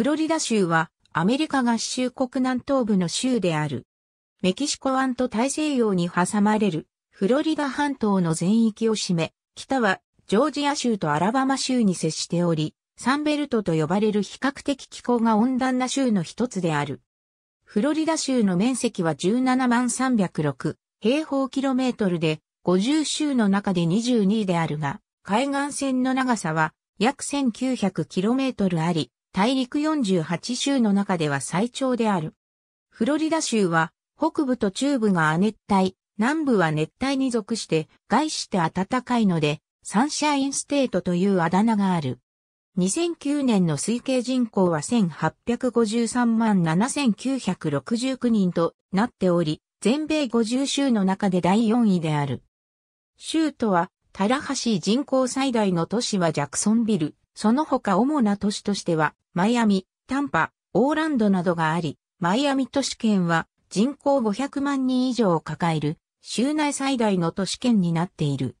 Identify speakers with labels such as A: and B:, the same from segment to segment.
A: フロリダ州はアメリカ合衆国南東部の州である。メキシコ湾と大西洋に挟まれるフロリダ半島の全域を占め、北はジョージア州とアラバマ州に接しており、サンベルトと呼ばれる比較的気候が温暖な州の一つである。フロリダ州の面積は17万306平方キロメートルで、50州の中で22位であるが、海岸線の長さは約1900キロメートルあり、大陸48州の中では最長である。フロリダ州は、北部と中部が亜熱帯、南部は熱帯に属して、外して暖かいので、サンシャインステートというあだ名がある。2009年の推計人口は1853万7969人となっており、全米50州の中で第4位である。州とは、タラハシ人口最大の都市はジャクソンビル。その他主な都市としては、マイアミ、タンパ、オーランドなどがあり、マイアミ都市圏は人口500万人以上を抱える、州内最大の都市圏になっている。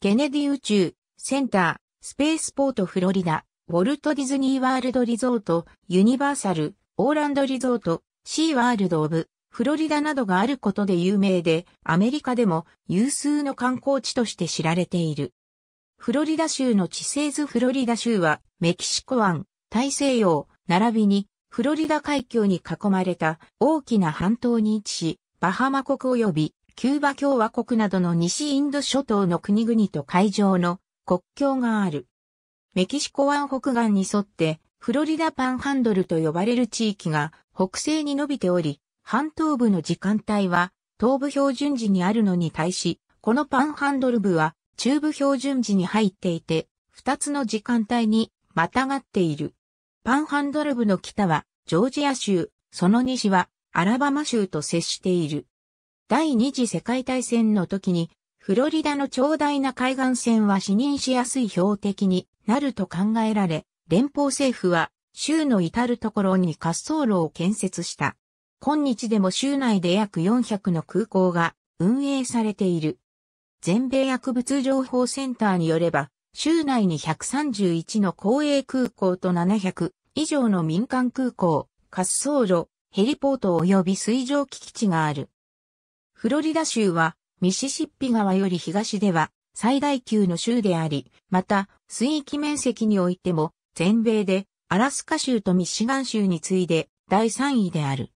A: ケネディ宇宙、センター、スペースポートフロリダ、ウォルト・ディズニー・ワールド・リゾート、ユニバーサル、オーランド・リゾート、シー・ワールド・オブ、フロリダなどがあることで有名で、アメリカでも有数の観光地として知られている。フロリダ州の地政図フロリダ州は、メキシコ湾、大西洋、並びに、フロリダ海峡に囲まれた大きな半島に位置し、バハマ国及びキューバ共和国などの西インド諸島の国々と海上の国境がある。メキシコ湾北岸に沿ってフロリダパンハンドルと呼ばれる地域が北西に伸びており、半島部の時間帯は東部標準時にあるのに対し、このパンハンドル部は中部標準時に入っていて、二つの時間帯にまたがっている。パンハンドル部の北はジョージア州、その西はアラバマ州と接している。第二次世界大戦の時に、フロリダの長大な海岸線は視認しやすい標的になると考えられ、連邦政府は州の至るところに滑走路を建設した。今日でも州内で約400の空港が運営されている。全米薬物情報センターによれば、州内に131の公営空港と700以上の民間空港、滑走路、ヘリポート及び水上基地がある。フロリダ州は、ミシシッピ川より東では最大級の州であり、また、水域面積においても、全米でアラスカ州とミシガン州に次いで第3位である。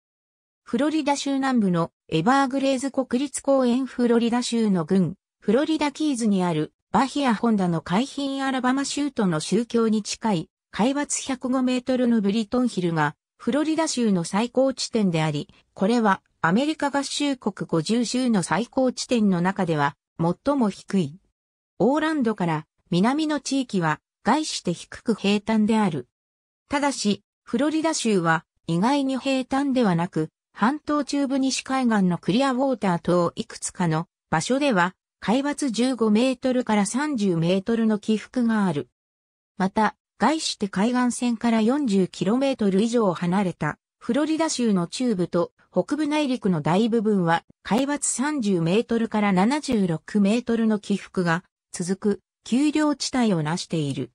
A: フロリダ州南部のエバーグレーズ国立公園フロリダ州の郡フロリダキーズにあるバヒアホンダの海浜アラバマ州との宗教に近い海抜105メートルのブリトンヒルがフロリダ州の最高地点であり、これはアメリカ合衆国50州の最高地点の中では最も低い。オーランドから南の地域は外して低く平坦である。ただし、フロリダ州は意外に平坦ではなく、半島中部西海岸のクリアウォーター等いくつかの場所では海抜15メートルから30メートルの起伏がある。また、外して海岸線から4 0トル以上離れたフロリダ州の中部と北部内陸の大部分は海抜30メートルから76メートルの起伏が続く丘陵地帯を成している。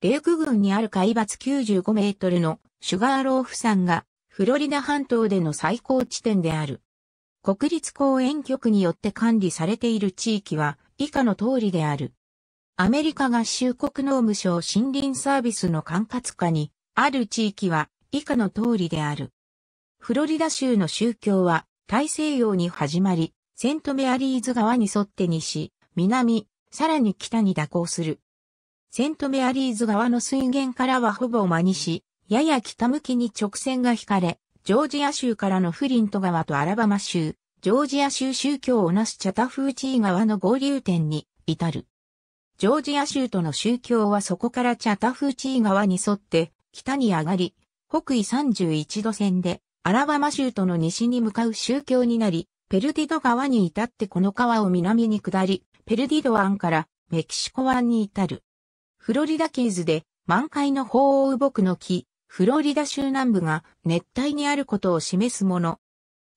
A: レーク群にある海抜95メートルのシュガーローフ山がフロリダ半島での最高地点である。国立公園局によって管理されている地域は以下の通りである。アメリカ合衆国農務省森林サービスの管轄下にある地域は以下の通りである。フロリダ州の宗教は大西洋に始まり、セントメアリーズ川に沿って西、南、さらに北に蛇行する。セントメアリーズ川の水源からはほぼ真西、やや北向きに直線が引かれ、ジョージア州からのフリント川とアラバマ州、ジョージア州宗教をなすチャタフーチー川の合流点に至る。ジョージア州との宗教はそこからチャタフーチー川に沿って北に上がり、北緯31度線でアラバマ州との西に向かう宗教になり、ペルディド川に至ってこの川を南に下り、ペルディド湾からメキシコ湾に至る。フロリダキーズで満開の鳳凰木の木、フロリダ州南部が熱帯にあることを示すもの。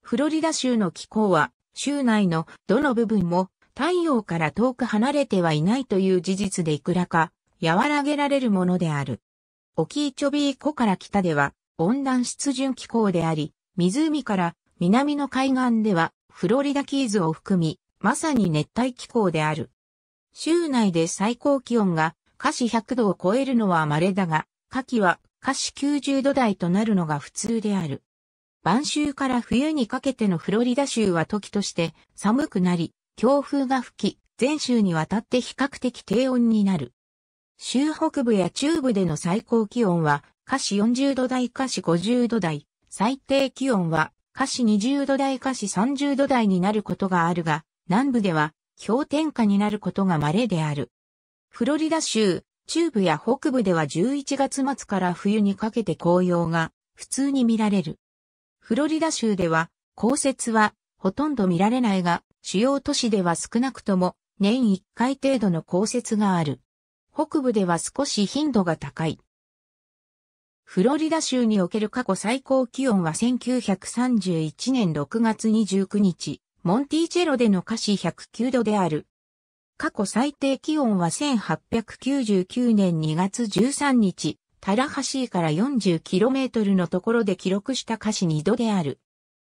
A: フロリダ州の気候は、州内のどの部分も太陽から遠く離れてはいないという事実でいくらか和らげられるものである。オキーチョビー湖から北では温暖湿潤気候であり、湖から南の海岸ではフロリダキーズを含み、まさに熱帯気候である。州内で最高気温が下肢100度を超えるのは稀だが、夏季は下肢90度台となるのが普通である。晩秋から冬にかけてのフロリダ州は時として寒くなり、強風が吹き、全州にわたって比較的低温になる。州北部や中部での最高気温は、下肢40度台下肢50度台、最低気温は下肢20度台下肢30度台になることがあるが、南部では氷点下になることが稀である。フロリダ州、中部や北部では11月末から冬にかけて紅葉が普通に見られる。フロリダ州では降雪はほとんど見られないが、主要都市では少なくとも年1回程度の降雪がある。北部では少し頻度が高い。フロリダ州における過去最高気温は1931年6月29日、モンティーチェロでの華氏109度である。過去最低気温は1899年2月13日、タラハシーから 40km のところで記録した華氏2度である。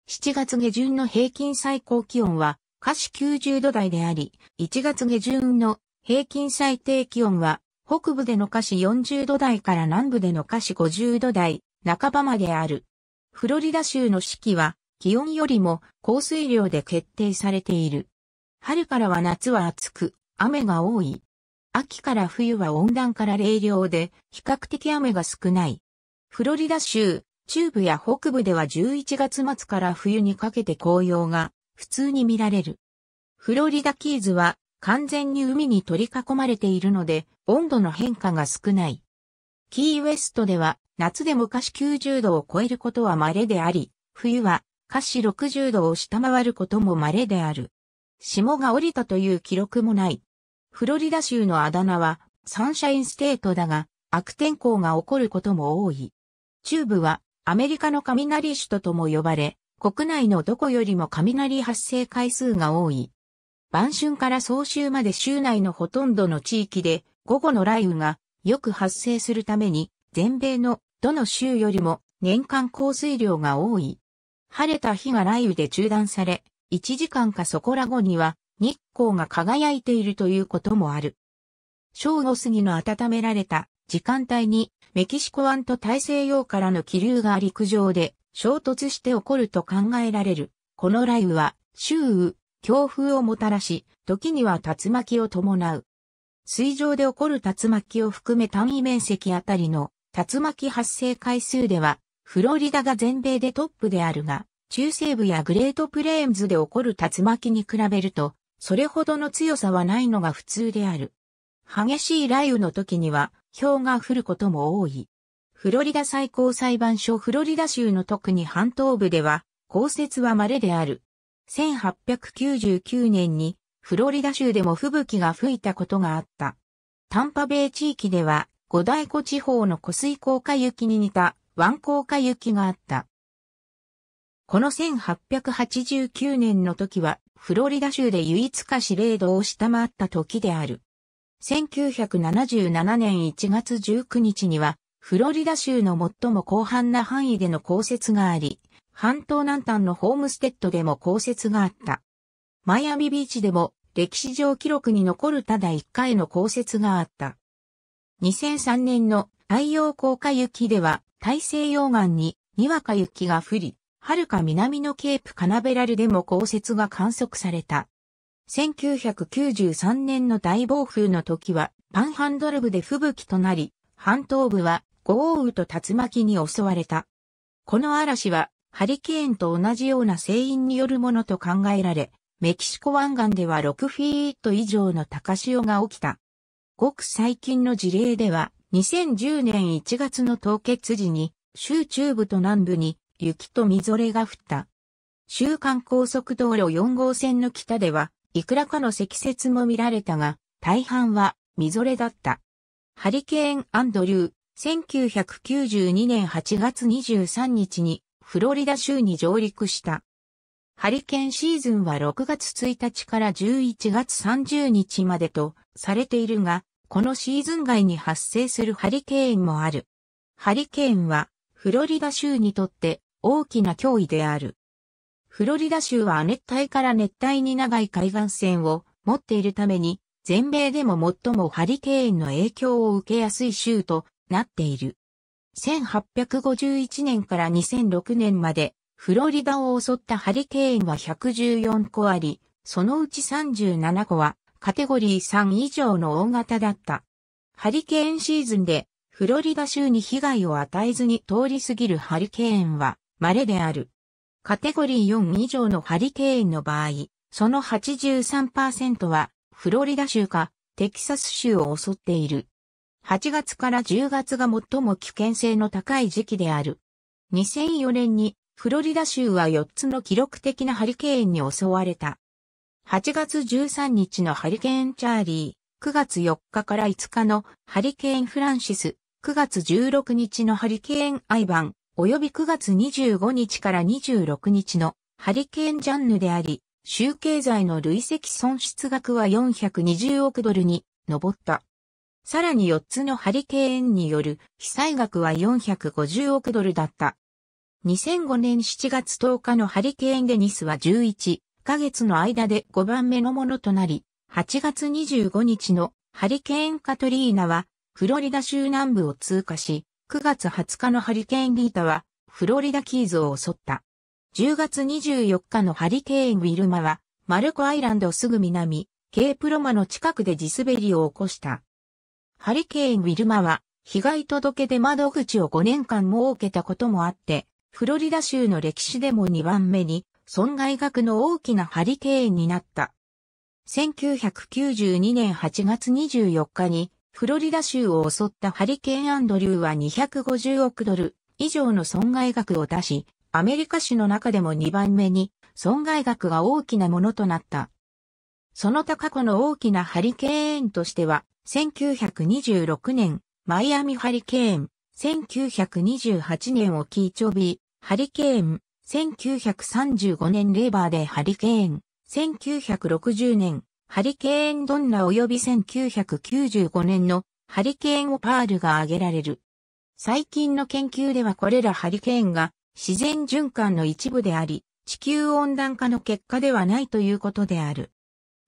A: 7月下旬の平均最高気温は華氏90度台であり、1月下旬の平均最低気温は北部での華氏40度台から南部での華氏50度台半ばまである。フロリダ州の四季は気温よりも降水量で決定されている。春からは夏は暑く、雨が多い。秋から冬は温暖から冷涼で、比較的雨が少ない。フロリダ州、中部や北部では11月末から冬にかけて紅葉が普通に見られる。フロリダキーズは完全に海に取り囲まれているので温度の変化が少ない。キーウエストでは夏で昔90度を超えることは稀であり、冬は下肢60度を下回ることも稀である。霜が降りたという記録もない。フロリダ州のあだ名はサンシャインステートだが悪天候が起こることも多い。中部はアメリカの雷首都とも呼ばれ、国内のどこよりも雷発生回数が多い。晩春から早秋まで州内のほとんどの地域で午後の雷雨がよく発生するために全米のどの州よりも年間降水量が多い。晴れた日が雷雨で中断され、1時間かそこら後には日光が輝いているということもある。正午過ぎの温められた時間帯にメキシコ湾と大西洋からの気流が陸上で衝突して起こると考えられる。この雷雨は周雨、強風をもたらし、時には竜巻を伴う。水上で起こる竜巻を含め単位面積あたりの竜巻発生回数では、フロリダが全米でトップであるが、中西部やグレートプレーンズで起こる竜巻に比べると、それほどの強さはないのが普通である。激しい雷雨の時には、氷が降ることも多い。フロリダ最高裁判所フロリダ州の特に半東部では、降雪は稀である。1899年に、フロリダ州でも吹雪が吹いたことがあった。タンパベイ地域では、五大湖地方の湖水高下雪に似た湾高下雪があった。この1889年の時は、フロリダ州で唯一かし令度を下回った時である。1977年1月19日には、フロリダ州の最も広範な範囲での降雪があり、半島南端のホームステッドでも降雪があった。マイアミビーチでも歴史上記録に残るただ1回の降雪があった。2003年の太陽光化雪では大西洋岸ににわか雪が降り、遥か南のケープカナベラルでも降雪が観測された。1993年の大暴風の時は、パンハンドル部で吹雪となり、半島部は豪雨と竜巻に襲われた。この嵐は、ハリケーンと同じような聖因によるものと考えられ、メキシコ湾岸では6フィート以上の高潮が起きた。ごく最近の事例では、2010年1月の凍結時に、州中部と南部に雪とみぞれが降った。週間高速道路4号線の北では、いくらかの積雪も見られたが、大半はみぞれだった。ハリケーン・アンドリュー、1992年8月23日にフロリダ州に上陸した。ハリケーンシーズンは6月1日から11月30日までとされているが、このシーズン外に発生するハリケーンもある。ハリケーンはフロリダ州にとって大きな脅威である。フロリダ州は亜熱帯から熱帯に長い海岸線を持っているために、全米でも最もハリケーンの影響を受けやすい州となっている。1851年から2006年まで、フロリダを襲ったハリケーンは114個あり、そのうち37個はカテゴリー3以上の大型だった。ハリケーンシーズンでフロリダ州に被害を与えずに通り過ぎるハリケーンは稀である。カテゴリー4以上のハリケーンの場合、その83%はフロリダ州かテキサス州を襲っている。8月から10月が最も危険性の高い時期である。2004年にフロリダ州は4つの記録的なハリケーンに襲われた。8月13日のハリケーンチャーリー、9月4日から5日のハリケーンフランシス、9月16日のハリケーンアイバン、及び9月25日から26日のハリケーンジャンヌであり、州経済の累積損失額は420億ドルに上った。さらに4つのハリケーンによる被災額は450億ドルだった。2005年7月10日のハリケーンデニスは11ヶ月の間で5番目のものとなり、8月25日のハリケーンカトリーナはフロリダ州南部を通過し、9月20日のハリケーンリータは、フロリダキーズを襲った。10月24日のハリケーンウィルマは、マルコアイランドすぐ南、ケープロマの近くで地滑りを起こした。ハリケーンウィルマは、被害届で窓口を5年間設けたこともあって、フロリダ州の歴史でも2番目に、損害額の大きなハリケーンになった。1992年8月24日にフロリダ州を襲ったハリケーンアンドリューは250億ドル以上の損害額を出し、アメリカ市の中でも2番目に損害額が大きなものとなった。その他過去の大きなハリケーンとしては、1926年、マイアミハリケーン、1928年オキーチョビー、ハリケーン、1935年レーバーでハリケーン、1960年ハリケーンドンナ及び1995年のハリケーンオパールが挙げられる。最近の研究ではこれらハリケーンが自然循環の一部であり、地球温暖化の結果ではないということである。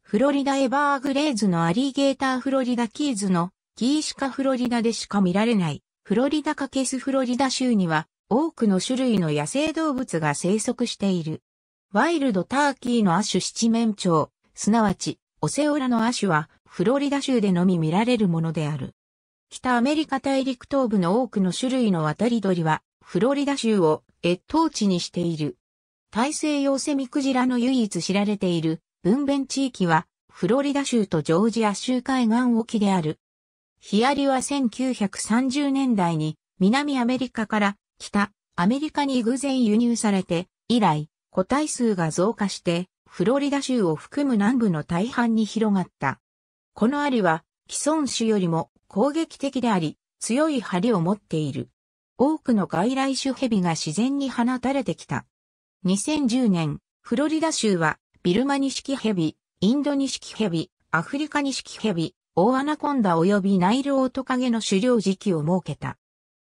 A: フロリダエバーグレーズのアリゲーターフロリダキーズのキーシカフロリダでしか見られないフロリダカケスフロリダ州には多くの種類の野生動物が生息している。ワイルドターキーの亜種七面鳥、すなわちオセオラの亜種はフロリダ州でのみ見られるものである。北アメリカ大陸東部の多くの種類の渡り鳥はフロリダ州を越冬地にしている。大西洋セミクジラの唯一知られている分娩地域はフロリダ州とジョージア州海岸沖である。ヒアリは1930年代に南アメリカから北アメリカに偶然輸入されて以来個体数が増加してフロリダ州を含む南部の大半に広がった。このアリは、既存種よりも攻撃的であり、強い針を持っている。多くの外来種ヘビが自然に放たれてきた。2010年、フロリダ州は、ビルマニシキヘビ、インドニシキヘビ、アフリカニシキヘビ、オオアナコンダ及びナイルオオトカゲの狩猟時期を設けた。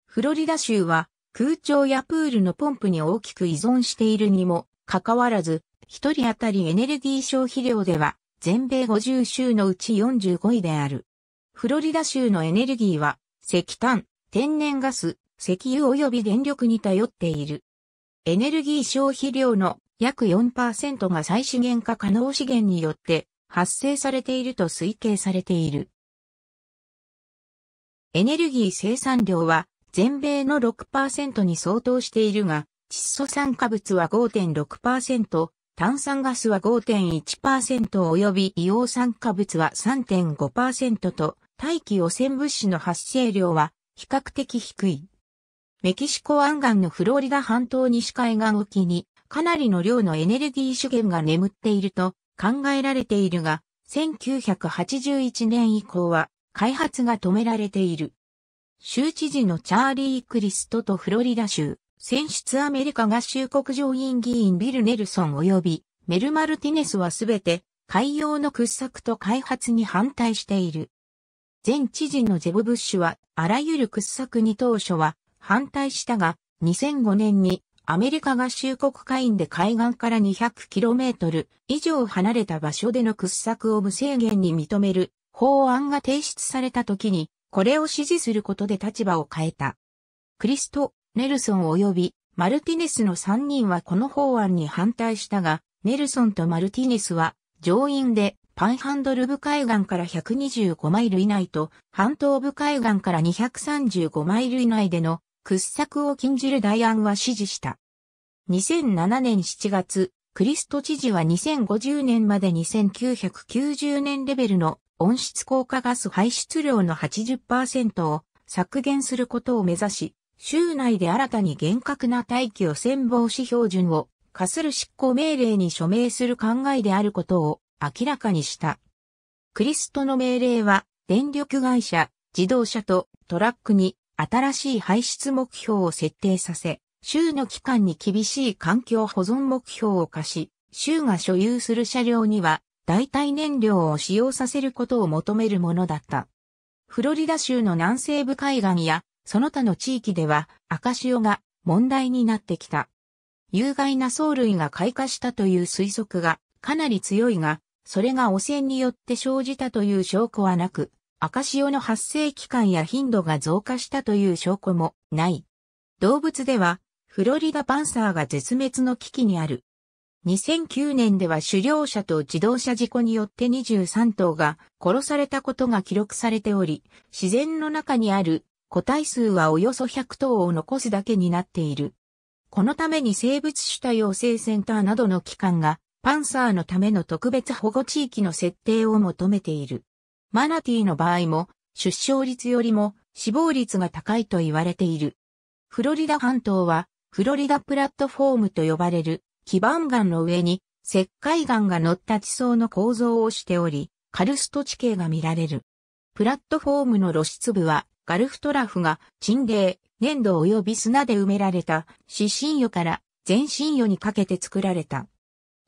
A: フロリダ州は、空調やプールのポンプに大きく依存しているにもかかわらず、一人当たりエネルギー消費量では、全米50州のうち45位である。フロリダ州のエネルギーは、石炭、天然ガス、石油及び電力に頼っている。エネルギー消費量の約4%が再資源化可能資源によって発生されていると推計されている。エネルギー生産量は全米の6%に相当しているが、窒素酸化物は5.6%、炭酸ガスは5.1%及び硫黄酸化物は3.5%と、大気汚染物質の発生量は比較的低い。メキシコ湾岸のフロリダ半島西海岸沖にかなりの量のエネルギー資源が眠っていると考えられているが、1981年以降は開発が止められている。州知事のチャーリー・クリストとフロリダ州、選出アメリカ合衆国上院議員ビル・ネルソン及びメル・マルティネスはすべて海洋の掘削と開発に反対している。前知事のジェブ・ブッシュはあらゆる掘削に当初は反対したが2005年にアメリカ合衆国会員で海岸から 200km 以上離れた場所での掘削を無制限に認める法案が提出された時にこれを支持することで立場を変えた。クリスト・ネルソン及びマルティネスの3人はこの法案に反対したが、ネルソンとマルティネスは上院でパンハンドル部海岸から125マイル以内と半島部海岸から235マイル以内での掘削を禁じる代案は支持した。2007年7月、クリスト知事は2050年まで2990年レベルの温室効果ガス排出量の80%を削減することを目指し、州内で新たに厳格な大気汚染防止標準を課する執行命令に署名する考えであることを明らかにした。クリストの命令は電力会社、自動車とトラックに新しい排出目標を設定させ、州の期間に厳しい環境保存目標を課し、州が所有する車両には代替燃料を使用させることを求めるものだった。フロリダ州の南西部海岸やその他の地域では赤潮が問題になってきた。有害な藻類が開花したという推測がかなり強いが、それが汚染によって生じたという証拠はなく、赤潮の発生期間や頻度が増加したという証拠もない。動物では、フロリダパンサーが絶滅の危機にある。2009年では狩猟者と自動車事故によって23頭が殺されたことが記録されており、自然の中にある個体数はおよそ100頭を残すだけになっている。このために生物主体養成センターなどの機関が、パンサーのための特別保護地域の設定を求めている。マナティーの場合も、出生率よりも死亡率が高いと言われている。フロリダ半島は、フロリダプラットフォームと呼ばれる、基盤岩の上に、石灰岩が乗った地層の構造をしており、カルスト地形が見られる。プラットフォームの露出部は、ガルフトラフが沈泥、粘土及び砂で埋められた四神魚から全神魚にかけて作られた。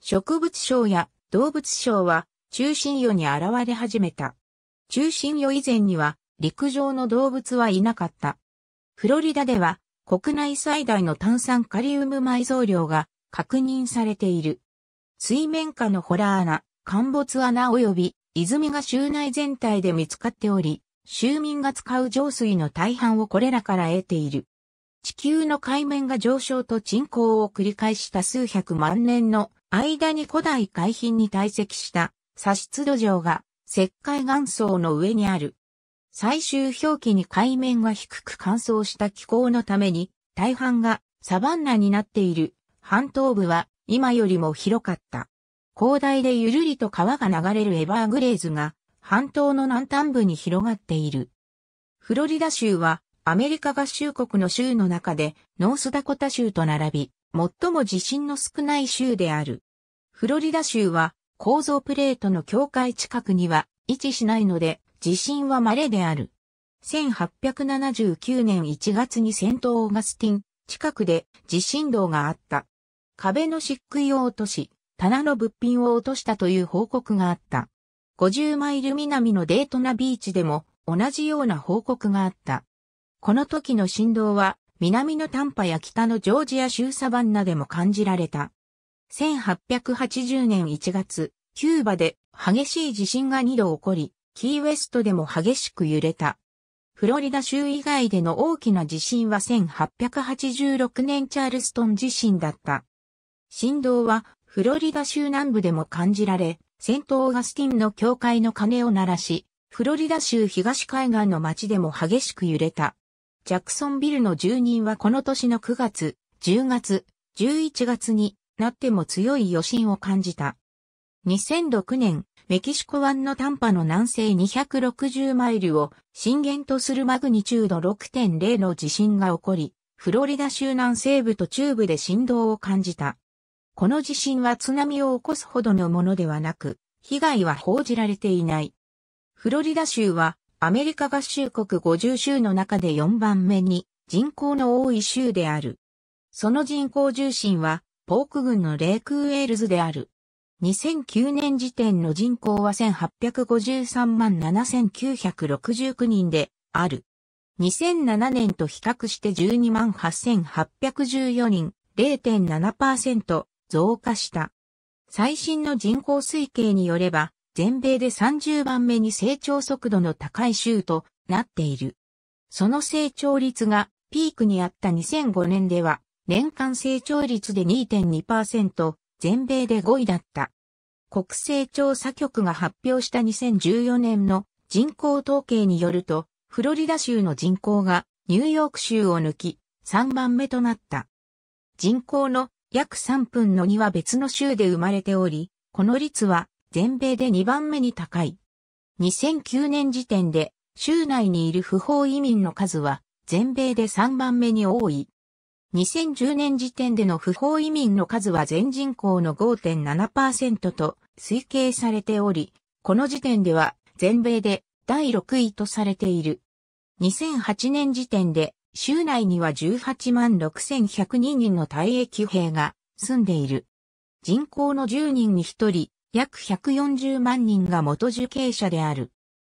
A: 植物省や動物省は中心魚に現れ始めた。中心魚以前には陸上の動物はいなかった。フロリダでは国内最大の炭酸カリウム埋蔵量が確認されている。水面下のホラー穴、陥没穴及び泉が州内全体で見つかっており、州民が使う浄水の大半をこれらから得ている。地球の海面が上昇と沈降を繰り返した数百万年の間に古代海浜に堆積した砂質土壌が石灰岩層の上にある。最終表記に海面が低く乾燥した気候のために大半がサバンナになっている半島部は今よりも広かった。広大でゆるりと川が流れるエバーグレーズが半島の南端部に広がっている。フロリダ州はアメリカ合衆国の州の中でノースダコタ州と並び、最も地震の少ない州である。フロリダ州は構造プレートの境界近くには位置しないので地震は稀である。1879年1月に戦闘オーガスティン近くで地震動があった。壁の漆喰を落とし、棚の物品を落としたという報告があった。50マイル南のデートナビーチでも同じような報告があった。この時の振動は南のタンパや北のジョージア州サバンナでも感じられた。1880年1月、キューバで激しい地震が2度起こり、キーウェストでも激しく揺れた。フロリダ州以外での大きな地震は1886年チャールストン地震だった。振動はフロリダ州南部でも感じられ、セント・オーガスティンの教会の鐘を鳴らし、フロリダ州東海岸の街でも激しく揺れた。ジャクソンビルの住人はこの年の9月、10月、11月になっても強い余震を感じた。2006年、メキシコ湾の短波の南西260マイルを震源とするマグニチュード6.0の地震が起こり、フロリダ州南西部と中部で震動を感じた。この地震は津波を起こすほどのものではなく、被害は報じられていない。フロリダ州はアメリカ合衆国50州の中で4番目に人口の多い州である。その人口重心はポーク軍のレイクウェールズである。2009年時点の人口は1853万7969人である。2007年と比較して12万8814人、0.7%増加した。最新の人口推計によれば、全米で30番目に成長速度の高い州となっている。その成長率がピークにあった2005年では、年間成長率で2.2%、全米で5位だった。国勢調査局が発表した2014年の人口統計によると、フロリダ州の人口がニューヨーク州を抜き3番目となった。人口の約3分の2は別の州で生まれており、この率は全米で2番目に高い。2009年時点で州内にいる不法移民の数は全米で3番目に多い。2010年時点での不法移民の数は全人口の5.7%と推計されており、この時点では全米で第6位とされている。2008年時点で州内には18万6102人の退役兵が住んでいる。人口の10人に1人、約140万人が元受刑者である。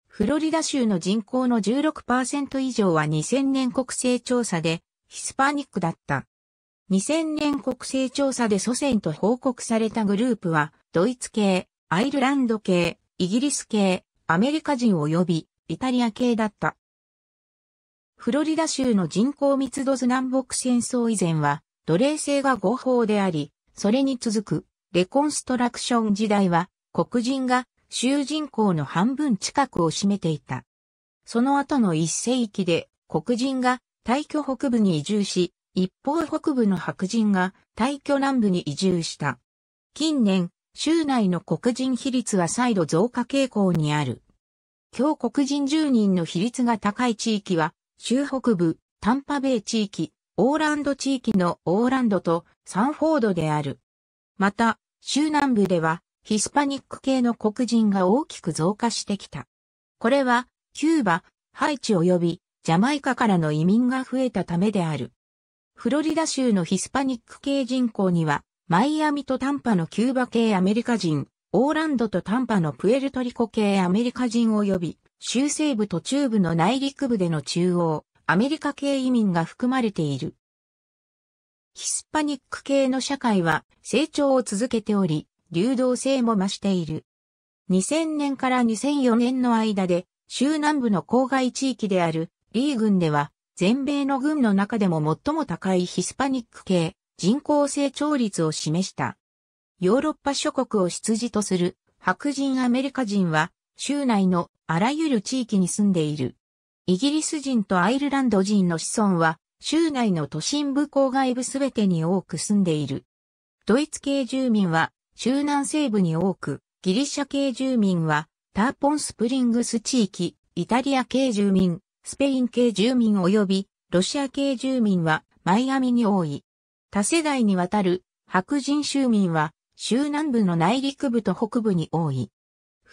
A: フロリダ州の人口の16%以上は2000年国勢調査でヒスパニックだった。2000年国勢調査で祖先と報告されたグループは、ドイツ系、アイルランド系、イギリス系、アメリカ人及びイタリア系だった。フロリダ州の人口密度図南北戦争以前は、奴隷制が合法であり、それに続く、レコンストラクション時代は、黒人が州人口の半分近くを占めていた。その後の一世紀で、黒人が大挙北部に移住し、一方北部の白人が大挙南部に移住した。近年、州内の黒人比率は再度増加傾向にある。今日黒人住人の比率が高い地域は、州北部、タンパベイ地域、オーランド地域のオーランドとサンフォードである。また、州南部ではヒスパニック系の黒人が大きく増加してきた。これは、キューバ、ハイチ及びジャマイカからの移民が増えたためである。フロリダ州のヒスパニック系人口には、マイアミとタンパのキューバ系アメリカ人、オーランドとタンパのプエルトリコ系アメリカ人及び、州西部と中部の内陸部での中央、アメリカ系移民が含まれている。ヒスパニック系の社会は成長を続けており、流動性も増している。2000年から2004年の間で、州南部の郊外地域であるリー軍では、全米の軍の中でも最も高いヒスパニック系人口成長率を示した。ヨーロッパ諸国を出自とする白人アメリカ人は州内のあらゆる地域に住んでいる。イギリス人とアイルランド人の子孫は、州内の都心部郊外部すべてに多く住んでいる。ドイツ系住民は、州南西部に多く、ギリシャ系住民は、ターポンスプリングス地域、イタリア系住民、スペイン系住民及び、ロシア系住民は、マイアミに多い。多世代にわたる、白人州民は、州南部の内陸部と北部に多い。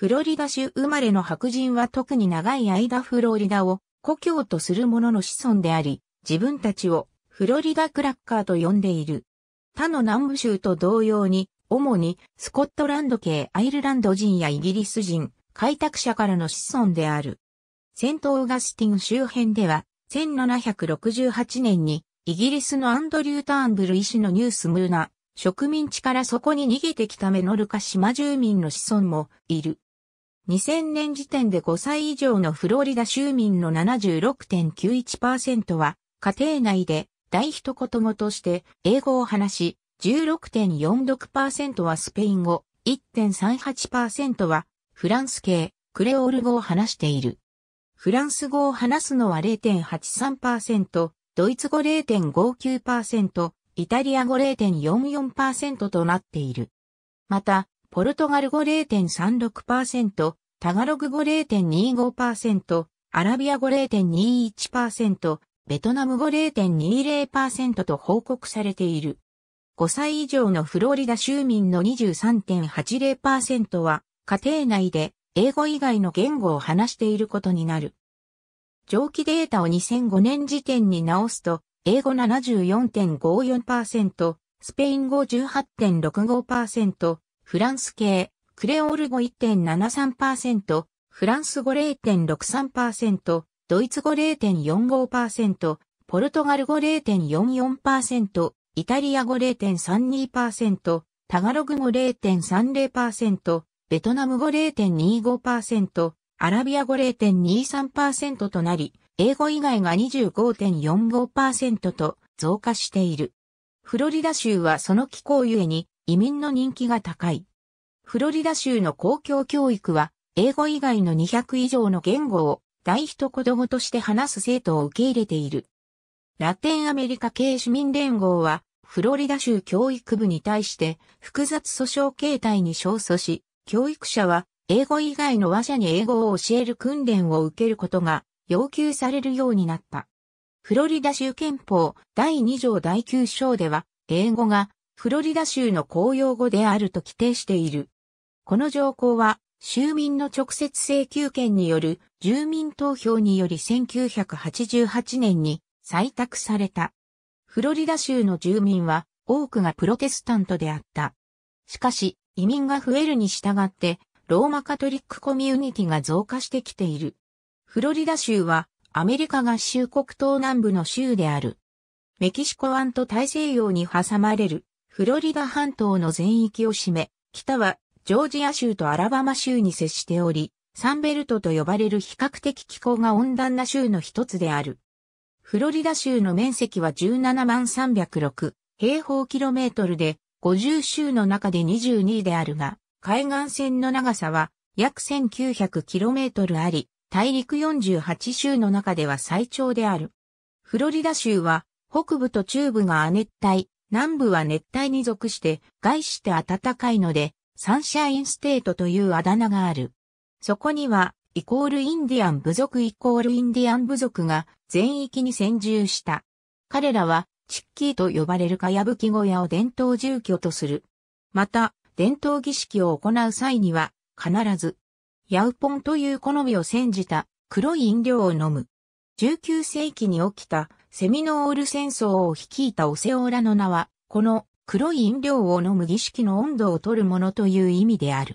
A: フロリダ州生まれの白人は特に長い間フロリダを故郷とする者の子孫であり、自分たちをフロリダクラッカーと呼んでいる。他の南部州と同様に、主にスコットランド系アイルランド人やイギリス人、開拓者からの子孫である。セント・オーガスティン周辺では、1768年にイギリスのアンドリュー・ターンブル医師のニュースムーナ、植民地からそこに逃げてきたメノルカ島住民の子孫もいる。2000年時点で5歳以上のフロリダ州民の76.91%は、家庭内で大一言語として英語を話し、16.46%はスペイン語、1.38%はフランス系、クレオール語を話している。フランス語を話すのは0.83%、ドイツ語0.59%、イタリア語0.44%となっている。また、ポルトガル語0.36%、タガログ語0.25%、アラビア語0.21%、ベトナム語0.20%と報告されている。5歳以上のフロリダ州民の23.80%は家庭内で英語以外の言語を話していることになる。上記データを2005年時点に直すと、英語74.54%、スペイン語18.65%、フランス系、クレオール語1.73%、フランス語0.63%、ドイツ語0.45%、ポルトガル語0.44%、イタリア語0.32%、タガログ語0.30%、ベトナム語0.25%、アラビア語0.23%となり、英語以外が25.45%と増加している。フロリダ州はその気候ゆえに移民の人気が高い。フロリダ州の公共教育は、英語以外の200以上の言語を大一子供として話す生徒を受け入れている。ラテンアメリカ系市民連合は、フロリダ州教育部に対して複雑訴訟形態に勝訴し、教育者は英語以外の話者に英語を教える訓練を受けることが要求されるようになった。フロリダ州憲法第2条第9章では、英語がフロリダ州の公用語であると規定している。この条項は、州民の直接請求権による住民投票により1988年に採択された。フロリダ州の住民は多くがプロテスタントであった。しかし、移民が増えるに従って、ローマカトリックコミュニティが増加してきている。フロリダ州は、アメリカ合衆国東南部の州である。メキシコ湾と大西洋に挟まれるフロリダ半島の全域を占め、北はジョージア州とアラバマ州に接しており、サンベルトと呼ばれる比較的気候が温暖な州の一つである。フロリダ州の面積は17万306平方キロメートルで、50州の中で22位であるが、海岸線の長さは約1900キロメートルあり、大陸48州の中では最長である。フロリダ州は北部と中部が亜熱帯、南部は熱帯に属して、外して暖かいので、サンシャインステートというあだ名がある。そこには、イコールインディアン部族イコールインディアン部族が全域に先住した。彼らは、チッキーと呼ばれるかやぶき小屋を伝統住居とする。また、伝統儀式を行う際には、必ず、ヤウポンという好みを煎じた黒い飲料を飲む。19世紀に起きたセミノール戦争を率いたオセオラの名は、この黒い飲料を飲む儀式の温度を取るものという意味である。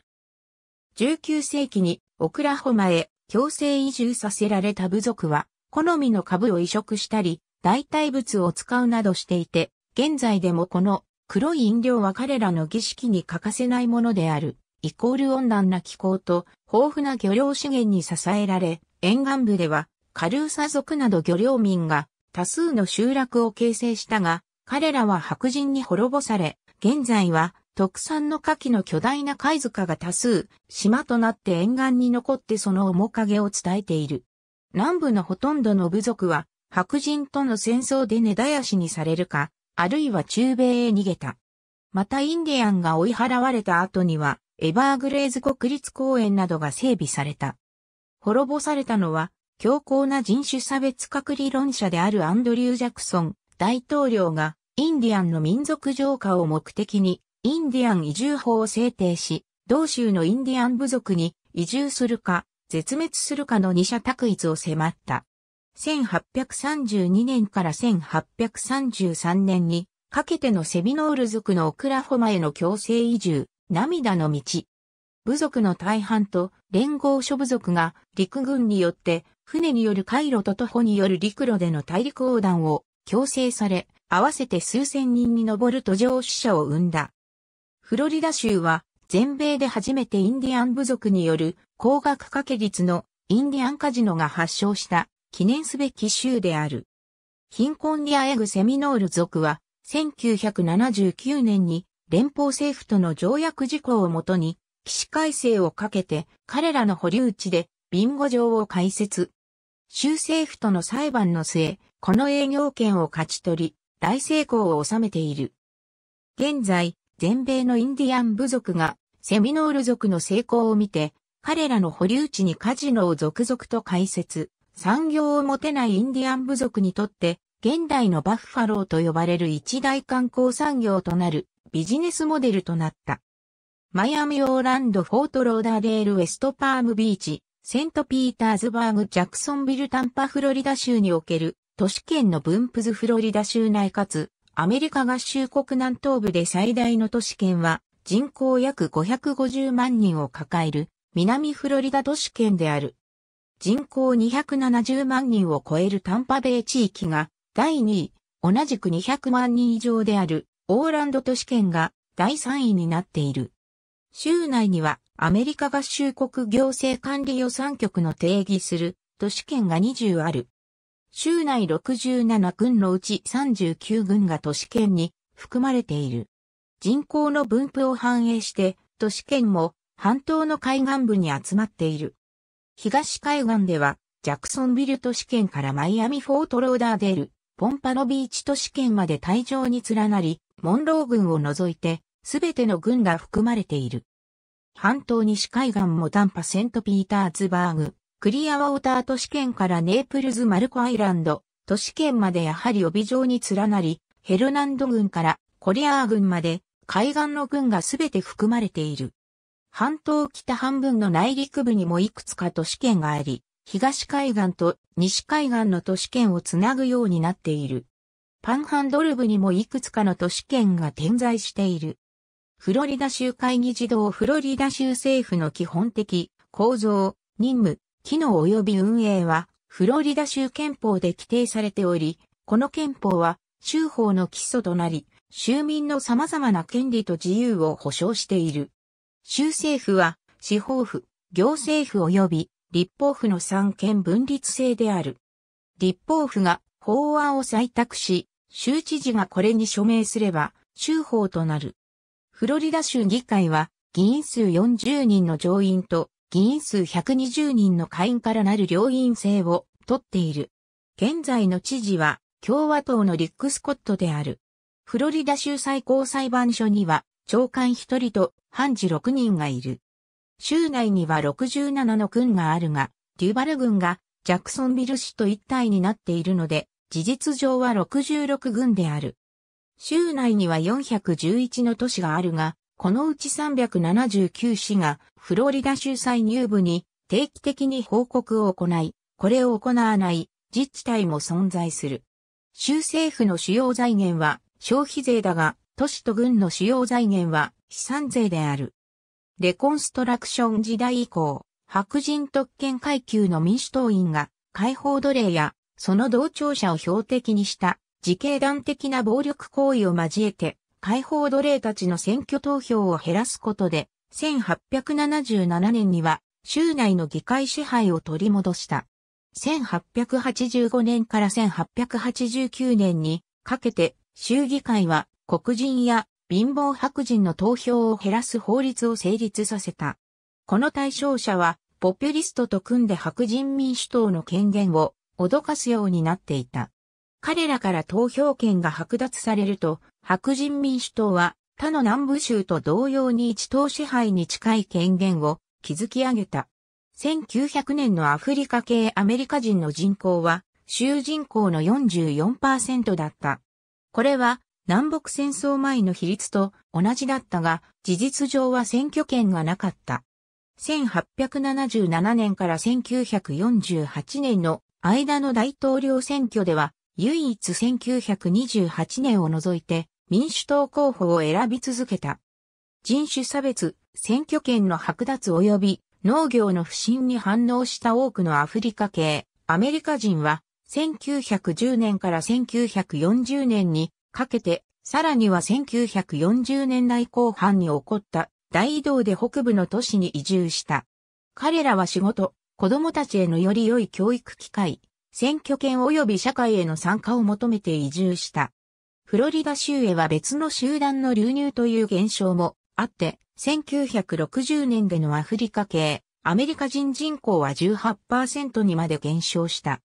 A: 19世紀にオクラホマへ強制移住させられた部族は、好みの株を移植したり、代替物を使うなどしていて、現在でもこの黒い飲料は彼らの儀式に欠かせないものである。イコール温暖な気候と豊富な漁業資源に支えられ、沿岸部ではカルーサ族など漁業民が多数の集落を形成したが、彼らは白人に滅ぼされ、現在は特産の牡蠣の巨大な貝塚が多数、島となって沿岸に残ってその面影を伝えている。南部のほとんどの部族は、白人との戦争で根絶やしにされるか、あるいは中米へ逃げた。またインディアンが追い払われた後には、エバーグレーズ国立公園などが整備された。滅ぼされたのは、強硬な人種差別隔離論者であるアンドリュー・ジャクソン大統領がインディアンの民族浄化を目的にインディアン移住法を制定し、同州のインディアン部族に移住するか絶滅するかの二者択一を迫った。1832年から1833年にかけてのセミノール族のオクラホマへの強制移住、涙の道。部族の大半と連合諸部族が陸軍によって船による回路と徒歩による陸路での大陸横断を強制され、合わせて数千人に上る途上死者を生んだ。フロリダ州は、全米で初めてインディアン部族による高額掛け率のインディアンカジノが発祥した記念すべき州である。貧困にあえぐセミノール族は、1979年に連邦政府との条約事項をもとに、起死改正をかけて彼らの保留地でビンゴ場を開設。州政府との裁判の末、この営業権を勝ち取り、大成功を収めている。現在、全米のインディアン部族がセミノール族の成功を見て、彼らの保留地にカジノを続々と開設、産業を持てないインディアン部族にとって、現代のバッファローと呼ばれる一大観光産業となるビジネスモデルとなった。マイアミオーランドフォートローダーデールウェストパームビーチセントピーターズバーグ・ジャクソンビル・タンパ・フロリダ州における都市圏の分布図フロリダ州内かつアメリカ合衆国南東部で最大の都市圏は人口約550万人を抱える南フロリダ都市圏である。人口270万人を超えるタンパベイ地域が第2位、同じく200万人以上であるオーランド都市圏が第3位になっている。州内にはアメリカ合衆国行政管理予算局の定義する都市圏が20ある。州内67郡のうち39郡が都市圏に含まれている。人口の分布を反映して都市圏も半島の海岸部に集まっている。東海岸ではジャクソンビル都市圏からマイアミフォートローダーデール、ポンパノビーチ都市圏まで大状に連なり、モンロー郡を除いてすべての郡が含まれている。半島西海岸モタンパセントピーターズバーグ、クリアウォーター都市圏からネープルズマルコアイランド、都市圏までやはり帯状に連なり、ヘルナンド軍からコリアー軍まで海岸の軍がすべて含まれている。半島北半分の内陸部にもいくつか都市圏があり、東海岸と西海岸の都市圏をつなぐようになっている。パンハンドル部にもいくつかの都市圏が点在している。フロリダ州会議児童フロリダ州政府の基本的構造、任務、機能及び運営は、フロリダ州憲法で規定されており、この憲法は、州法の基礎となり、州民の様々な権利と自由を保障している。州政府は、司法府、行政府及び立法府の三権分立制である。立法府が法案を採択し、州知事がこれに署名すれば、州法となる。フロリダ州議会は、議員数40人の上院と、議員数120人の下院からなる両院制を取っている。現在の知事は、共和党のリック・スコットである。フロリダ州最高裁判所には、長官1人と判事6人がいる。州内には67の郡があるが、デュバル郡がジャクソンビル市と一体になっているので、事実上は66郡である。州内には411の都市があるが、このうち379市がフロリダ州再入部に定期的に報告を行い、これを行わない自治体も存在する。州政府の主要財源は消費税だが、都市と軍の主要財源は資産税である。レコンストラクション時代以降、白人特権階級の民主党員が解放奴隷やその同調者を標的にした自警団的な暴力行為を交えて、解放奴隷たちの選挙投票を減らすことで、1877年には州内の議会支配を取り戻した。1885年から1889年にかけて州議会は黒人や貧乏白人の投票を減らす法律を成立させた。この対象者はポピュリストと組んで白人民主党の権限を脅かすようになっていた。彼らから投票権が剥奪されると、白人民主党は他の南部州と同様に一党支配に近い権限を築き上げた。1900年のアフリカ系アメリカ人の人口は、州人口の44%だった。これは南北戦争前の比率と同じだったが、事実上は選挙権がなかった。1877年から1948年の間の大統領選挙では唯一1928年を除いて民主党候補を選び続けた。人種差別、選挙権の剥奪及び農業の不振に反応した多くのアフリカ系アメリカ人は1910年から1940年にかけてさらには1940年代後半に起こった大移動で北部の都市に移住した。彼らは仕事、子供たちへのより良い教育機会、選挙権及び社会への参加を求めて移住した。フロリダ州へは別の集団の流入という現象もあって、1960年でのアフリカ系、アメリカ人人口は18%にまで減少した。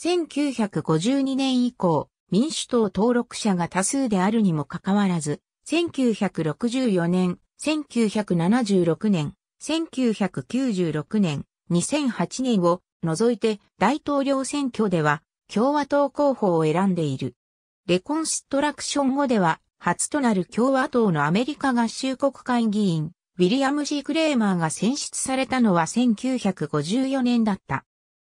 A: 1952年以降、民主党登録者が多数であるにもかかわらず、1964年、1976年、1996年、2008年を除いて大統領選挙では共和党候補を選んでいる。レコンストラクション後では初となる共和党のアメリカ合衆国会議員、ウィリアム・ジークレーマーが選出されたのは1954年だった。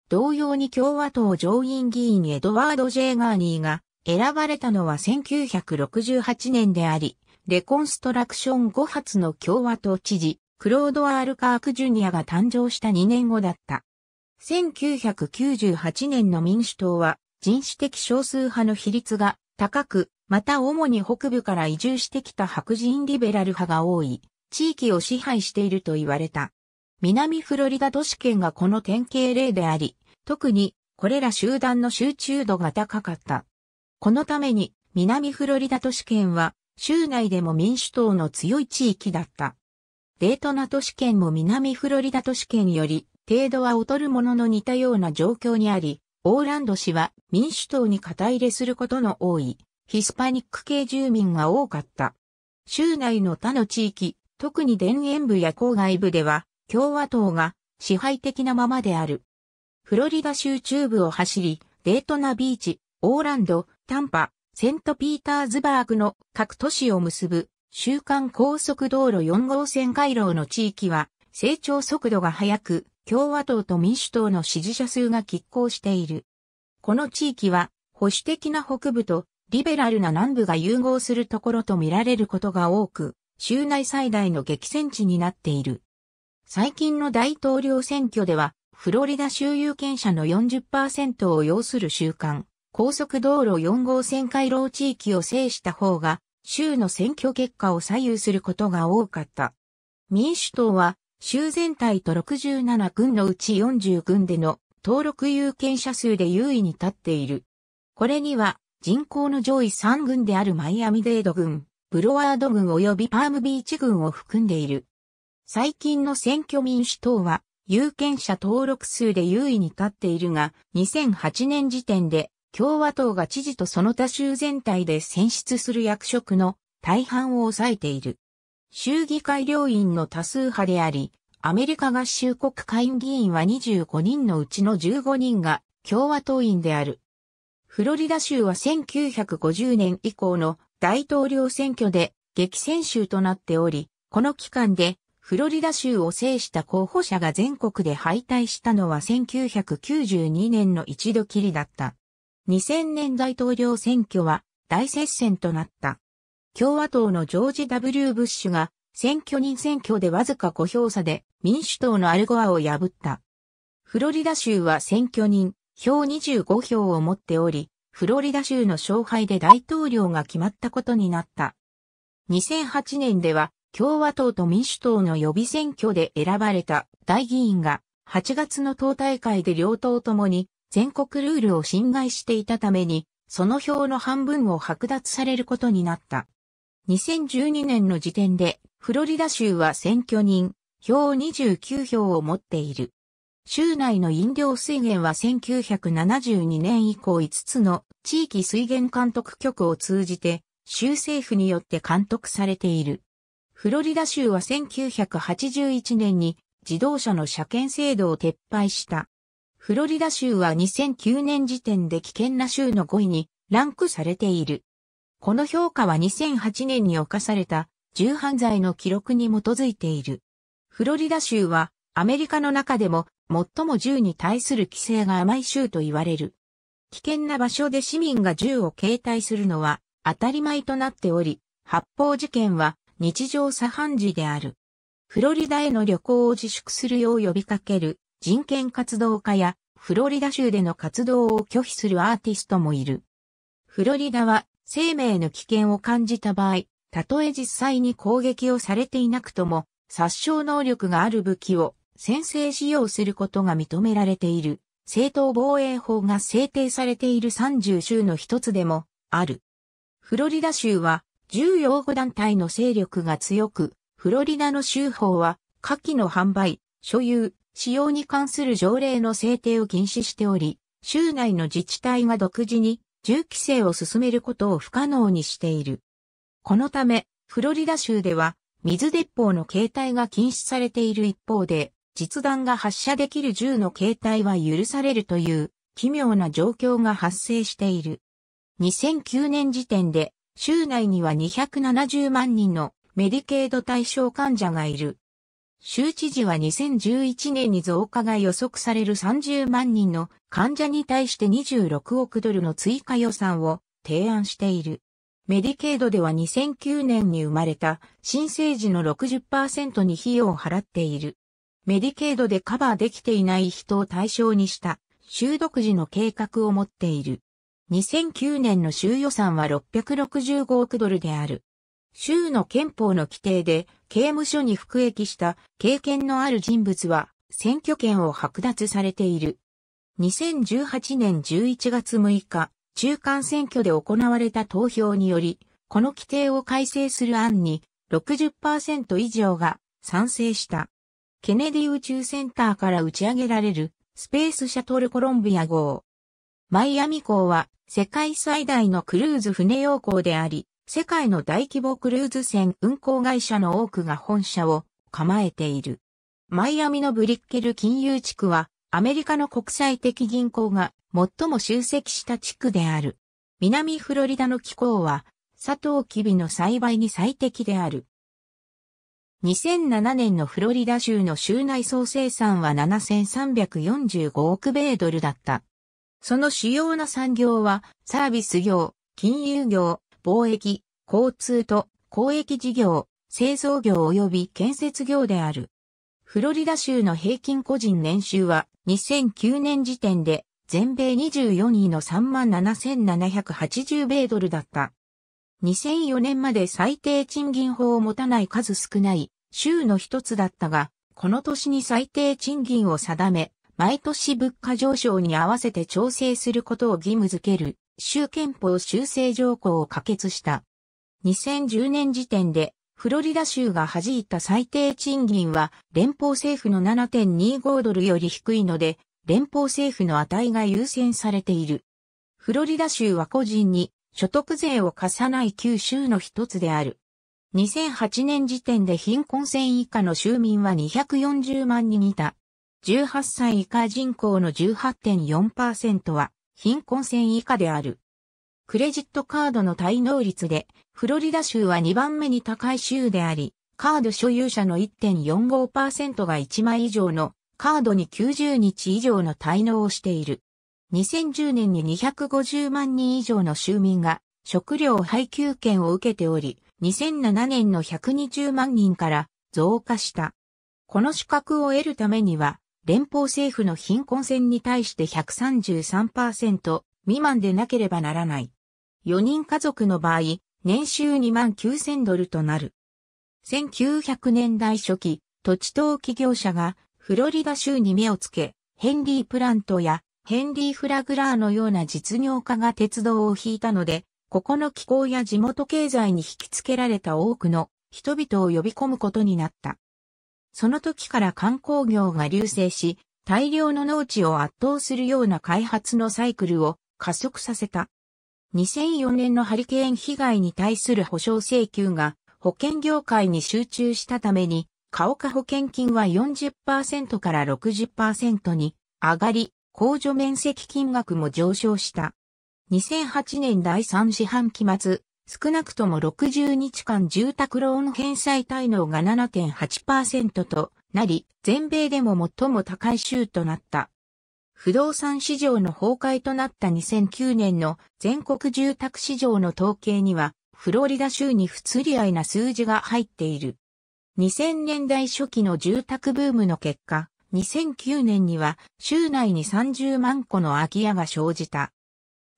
A: 同様に共和党上院議員エドワード・ジェーガーニーが選ばれたのは1968年であり、レコンストラクション後発の共和党知事、クロード・アール・カーク・ジュニアが誕生した2年後だった。1998年の民主党は人種的少数派の比率が高く、また主に北部から移住してきた白人リベラル派が多い、地域を支配していると言われた。南フロリダ都市圏がこの典型例であり、特にこれら集団の集中度が高かった。このために南フロリダ都市圏は州内でも民主党の強い地域だった。デートナ都市圏も南フロリダ都市圏より程度は劣るものの似たような状況にあり、オーランド市は民主党に肩入れすることの多いヒスパニック系住民が多かった。州内の他の地域、特に田園部や郊外部では共和党が支配的なままである。フロリダ州中部を走り、デートナビーチ、オーランド、タンパ、セントピーターズバーグの各都市を結ぶ週間高速道路4号線回廊の地域は、成長速度が速く、共和党と民主党の支持者数が拮抗している。この地域は、保守的な北部と、リベラルな南部が融合するところと見られることが多く、州内最大の激戦地になっている。最近の大統領選挙では、フロリダ州有権者の40%を要する週間、高速道路4号線回廊地域を制した方が、州の選挙結果を左右することが多かった。民主党は、州全体と67軍のうち40軍での登録有権者数で優位に立っている。これには人口の上位3軍であるマイアミデード軍、ブロワード軍及びパームビーチ軍を含んでいる。最近の選挙民主党は有権者登録数で優位に立っているが、2008年時点で共和党が知事とその他州全体で選出する役職の大半を抑えている。州議会両院の多数派であり、アメリカ合衆国下院議員は25人のうちの15人が共和党員である。フロリダ州は1950年以降の大統領選挙で激戦州となっており、この期間でフロリダ州を制した候補者が全国で敗退したのは1992年の一度きりだった。2000年大統領選挙は大接戦となった。共和党のジョージ・ W・ ブッシュが選挙人選挙でわずか5票差で民主党のアルゴアを破った。フロリダ州は選挙人票25票を持っており、フロリダ州の勝敗で大統領が決まったことになった。2008年では共和党と民主党の予備選挙で選ばれた大議員が8月の党大会で両党ともに全国ルールを侵害していたために、その票の半分を剥奪されることになった。2012年の時点で、フロリダ州は選挙人、票29票を持っている。州内の飲料水源は1972年以降5つの地域水源監督局を通じて州政府によって監督されている。フロリダ州は1981年に自動車の車検制度を撤廃した。フロリダ州は2009年時点で危険な州の5位にランクされている。この評価は2008年に犯された重犯罪の記録に基づいている。フロリダ州はアメリカの中でも最も銃に対する規制が甘い州と言われる。危険な場所で市民が銃を携帯するのは当たり前となっており、発砲事件は日常茶飯事である。フロリダへの旅行を自粛するよう呼びかける人権活動家やフロリダ州での活動を拒否するアーティストもいる。フロリダは生命の危険を感じた場合、たとえ実際に攻撃をされていなくとも、殺傷能力がある武器を先制使用することが認められている。正当防衛法が制定されている30州の一つでもある。フロリダ州は重要護団体の勢力が強く、フロリダの州法は下記の販売、所有、使用に関する条例の制定を禁止しており、州内の自治体が独自に銃規制を進めることを不可能にしている。このため、フロリダ州では、水鉄砲の携帯が禁止されている一方で、実弾が発射できる銃の携帯は許されるという奇妙な状況が発生している。2009年時点で州内には270万人のメディケード対象患者がいる。州知事は2011年に増加が予測される30万人の患者に対して26億ドルの追加予算を提案している。メディケードでは2009年に生まれた新生児の60%に費用を払っている。メディケードでカバーできていない人を対象にした州独自の計画を持っている。2009年の州予算は665億ドルである。州の憲法の規定で刑務所に服役した経験のある人物は選挙権を剥奪されている。2018年11月6日、中間選挙で行われた投票により、この規定を改正する案に60%以上が賛成した。ケネディ宇宙センターから打ち上げられるスペースシャトルコロンビア号。マイアミ港は世界最大のクルーズ船要港であり、世界の大規模クルーズ船運航会社の多くが本社を構えている。マイアミのブリッケル金融地区はアメリカの国際的銀行が最も集積した地区である。南フロリダの気候は、サトウキビの栽培に最適である。2007年のフロリダ州の州内総生産は7345億米ドルだった。その主要な産業は、サービス業、金融業、貿易、交通と公益事業、製造業及び建設業である。フロリダ州の平均個人年収は2009年時点で全米24位の37,780米ドルだった。2004年まで最低賃金法を持たない数少ない州の一つだったが、この年に最低賃金を定め、毎年物価上昇に合わせて調整することを義務付ける州憲法修正条項を可決した。2010年時点で、フロリダ州が弾いた最低賃金は、連邦政府の7.25ドルより低いので、連邦政府の値が優先されている。フロリダ州は個人に所得税を課さない旧州の一つである。2008年時点で貧困線以下の州民は240万人いた。18歳以下人口の18.4%は貧困線以下である。クレジットカードの滞納率で、フロリダ州は2番目に高い州であり、カード所有者の1.45%が1枚以上のカードに90日以上の滞納をしている。2010年に250万人以上の州民が食料配給権を受けており、2007年の120万人から増加した。この資格を得るためには、連邦政府の貧困線に対して133%未満でなければならない。4人家族の場合、年収2万9000ドルとなる。1900年代初期、土地投機業者がフロリダ州に目をつけ、ヘンリー・プラントやヘンリー・フラグラーのような実業家が鉄道を引いたので、ここの気候や地元経済に引きつけられた多くの人々を呼び込むことになった。その時から観光業が隆盛し、大量の農地を圧倒するような開発のサイクルを加速させた。2004年のハリケーン被害に対する保証請求が保険業界に集中したために、家か保険金は40%から60%に上がり、控除面積金額も上昇した。2008年第3四半期末、少なくとも60日間住宅ローン返済滞納が7.8%となり、全米でも最も高い州となった。不動産市場の崩壊となった2009年の全国住宅市場の統計には、フロリダ州に不釣り合いな数字が入っている。2000年代初期の住宅ブームの結果、2009年には州内に30万個の空き家が生じた。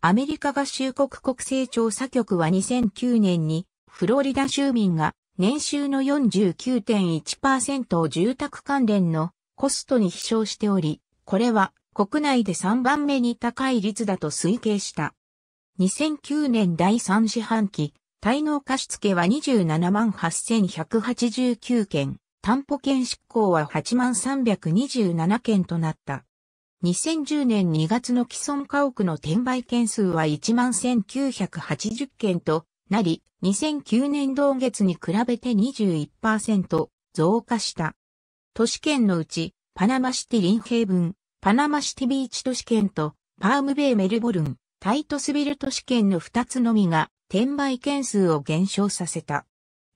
A: アメリカ合衆国国勢調査局は2009年にフロリダ州民が年収の49.1%を住宅関連のコストに飛翔しており、これは国内で3番目に高い率だと推計した。2009年第3四半期、滞納貸付は27万8189件、担保権執行は8万327件となった。2010年2月の既存家屋の転売件数は11,980件となり、2009年同月に比べて21%増加した。都市圏のうち、パナマシティリンヘイブン、パナマシティビーチ都市圏と、パームベイメルボルン、タイトスビル都市圏の2つのみが、転売件数を減少させた。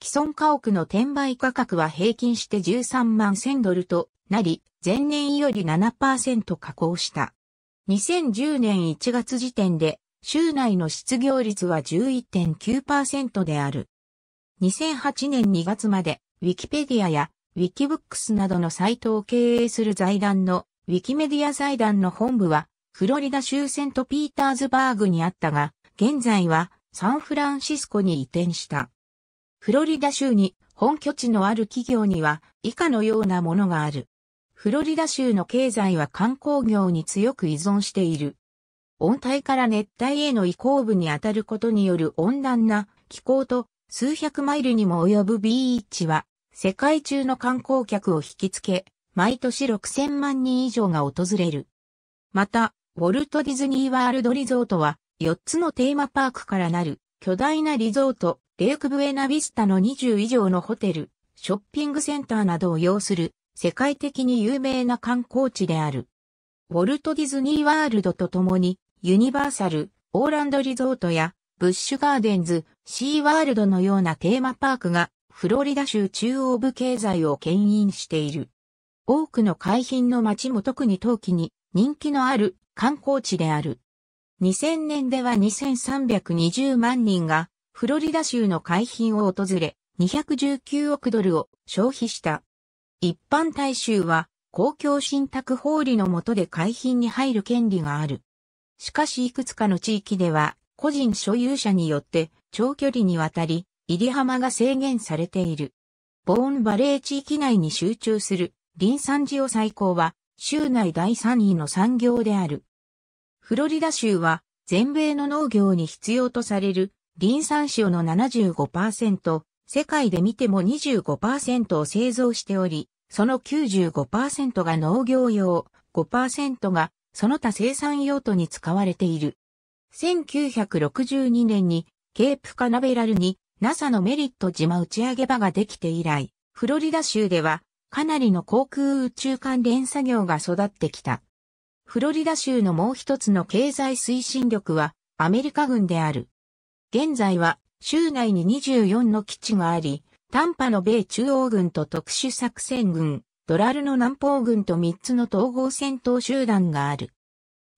A: 既存家屋の転売価格は平均して13万1000ドルとなり、前年より7%下降した。2010年1月時点で、州内の失業率は11.9%である。2008年2月まで、ウィキペディアやウィキブックスなどのサイトを経営する財団のウィキメディア財団の本部はフロリダ州セントピーターズバーグにあったが、現在はサンフランシスコに移転した。フロリダ州に本拠地のある企業には以下のようなものがある。フロリダ州の経済は観光業に強く依存している。温帯から熱帯への移行部にあたることによる温暖な気候と数百マイルにも及ぶビーチは世界中の観光客を引きつけ、毎年6000万人以上が訪れる。また、ウォルト・ディズニー・ワールド・リゾートは4つのテーマパークからなる巨大なリゾート、レイク・ブエナ・ビスタの20以上のホテル、ショッピングセンターなどを要する世界的に有名な観光地である。ウォルト・ディズニー・ワールドと共に、ユニバーサル、オーランドリゾートや、ブッシュガーデンズ、シーワールドのようなテーマパークが、フロリダ州中央部経済を牽引している。多くの海浜の街も特に冬季に人気のある観光地である。2000年では2320万人がフロリダ州の海浜を訪れ、219億ドルを消費した。一般大衆は公共信託法理の下で海浜に入る権利がある。しかしいくつかの地域では個人所有者によって長距離にわたり入り浜が制限されている。ボーンバレー地域内に集中する林産地を最高は州内第3位の産業である。フロリダ州は全米の農業に必要とされる林産塩の75%、世界で見ても25%を製造しており、その95%が農業用、5%がその他生産用途に使われている。1962年にケープカナベラルに NASA のメリット島打ち上げ場ができて以来、フロリダ州ではかなりの航空宇宙関連作業が育ってきた。フロリダ州のもう一つの経済推進力はアメリカ軍である。現在は州内に24の基地があり、短波の米中央軍と特殊作戦軍、ドラルの南方軍と3つの統合戦闘集団がある。